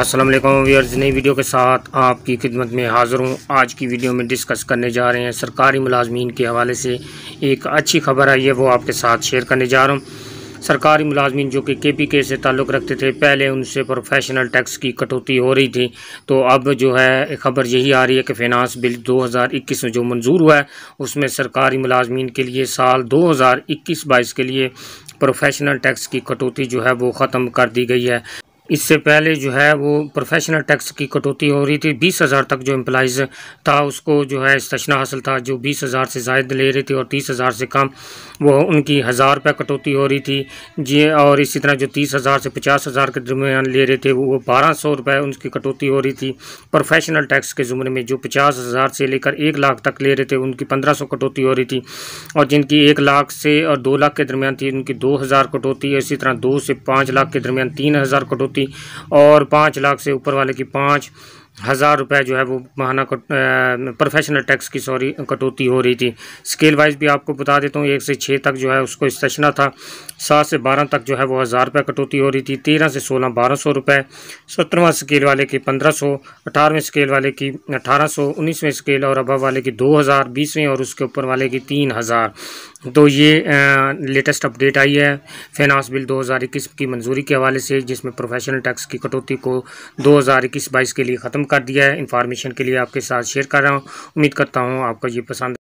अस्सलाम वालेकुम व्यूअर्स नई वीडियो के साथ आपकी खिदमत में हाज़िर हूँ आज की वीडियो में डिस्कस करने जा रहे हैं सरकारी मुलाजमीन के हवाले से एक अच्छी खबर आई है वो आपके साथ शेयर करने जा रहा हूँ सरकारी मुलाजमीन जो कि के पी के से ताल्लुक़ रखते थे पहले उनसे प्रोफेशनल टैक्स की कटौती हो रही थी तो अब जो है खबर यही आ रही है कि फिनांस बिल 2021 में जो मंजूर हुआ है उसमें सरकारी मुलाजमीन के लिए साल 2021-22 के लिए प्रोफेशनल टैक्स की कटौती जो है वो ख़त्म कर दी गई है इससे पहले जो है वो प्रोफेशनल टैक्स की कटौती हो रही थी बीस हज़ार तक जो एम्प्लाइज़ था उसको जो है इस्तना हासिल था जो बीस हज़ार से जायद ले रहे थे और तीस हज़ार से कम वो उनकी हज़ार रुपये कटौती हो रही थी जी और इसी तरह जो तीस हज़ार से पचास हज़ार के दरमियान ले रहे थे वो बारह सौ रुपये उनकी कटौती हो रही थी प्रोफेशनल टैक्स के ज़ुमरे में जो पचास हज़ार से लेकर एक लाख तक ले रहे थे उनकी पंद्रह सौ कटौती हो रही थी और जिनकी एक लाख से और दो लाख के दरमियान थी उनकी दो हज़ार कटौती इसी तरह दो से पाँच लाख के दरमियान तीन हज़ार कटौती की और पाँच लाख से ऊपर वाले की पाँच हज़ार रुपये जो है वो महाना प्रोफेशनल टैक्स की सॉरी कटौती हो रही थी स्केल वाइज भी आपको बता देता हूँ एक से छः तक जो है उसको स्टेशना था सात से बारह तक जो है वो हज़ार रुपये कटौती हो रही थी तेरह से सोलह बारह सौ रुपये सत्रहवा स्केल वाले की पंद्रह सौ अठारहवें स्केल वाले की अठारह सौ उन्नीसवें स्केल और अभव वाले की दो हज़ार बीसवें और उसके ऊपर वाले की तीन हज़ार तो ये लेटेस्ट अपडेट आई है फिनांस बिल 2021 की मंजूरी के हवाले से जिसमें प्रोफेशनल टैक्स की कटौती को 2021-22 के लिए ख़त्म कर दिया है इन्फॉर्मेशन के लिए आपके साथ शेयर कर रहा हूँ उम्मीद करता हूँ आपको ये पसंद